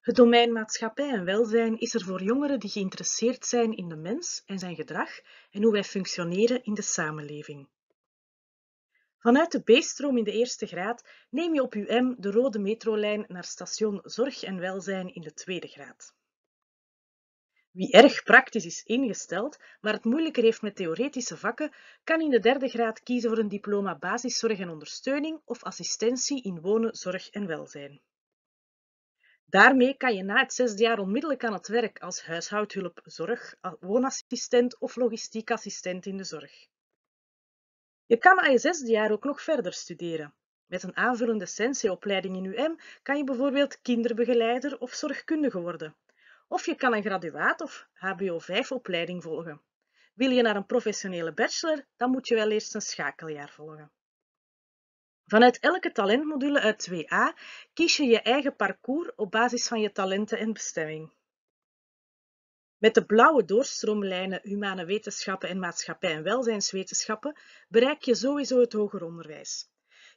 Het domein maatschappij en welzijn is er voor jongeren die geïnteresseerd zijn in de mens en zijn gedrag en hoe wij functioneren in de samenleving. Vanuit de B-stroom in de eerste graad neem je op UM de rode metrolijn naar station Zorg en Welzijn in de tweede graad. Wie erg praktisch is ingesteld, maar het moeilijker heeft met theoretische vakken, kan in de derde graad kiezen voor een diploma basiszorg en ondersteuning of assistentie in wonen, zorg en welzijn. Daarmee kan je na het zesde jaar onmiddellijk aan het werk als huishoudhulp, zorg, woonassistent of logistiek assistent in de zorg. Je kan na je zesde jaar ook nog verder studeren. Met een aanvullende senso-opleiding in UM kan je bijvoorbeeld kinderbegeleider of zorgkundige worden. Of je kan een graduaat of HBO5-opleiding volgen. Wil je naar een professionele bachelor, dan moet je wel eerst een schakeljaar volgen. Vanuit elke talentmodule uit 2a kies je je eigen parcours op basis van je talenten en bestemming. Met de blauwe doorstroomlijnen humane wetenschappen en maatschappij- en welzijnswetenschappen bereik je sowieso het hoger onderwijs.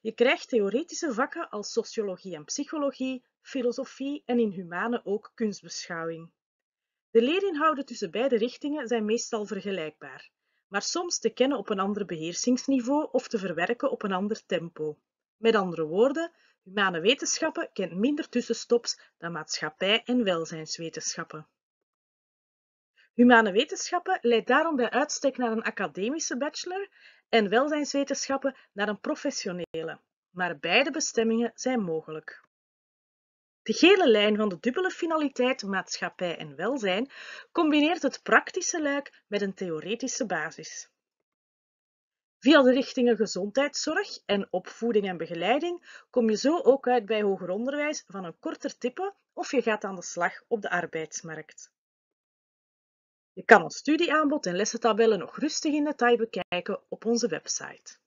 Je krijgt theoretische vakken als sociologie en psychologie, filosofie en in humane ook kunstbeschouwing. De leerinhouden tussen beide richtingen zijn meestal vergelijkbaar, maar soms te kennen op een ander beheersingsniveau of te verwerken op een ander tempo. Met andere woorden, humane wetenschappen kent minder tussenstops dan maatschappij- en welzijnswetenschappen. Humane wetenschappen leidt daarom bij uitstek naar een academische bachelor en welzijnswetenschappen naar een professionele, maar beide bestemmingen zijn mogelijk. De gele lijn van de dubbele finaliteit maatschappij en welzijn combineert het praktische luik met een theoretische basis. Via de richtingen gezondheidszorg en opvoeding en begeleiding kom je zo ook uit bij hoger onderwijs van een korter tippen of je gaat aan de slag op de arbeidsmarkt. Je kan ons studieaanbod en lessentabellen nog rustig in detail bekijken op onze website.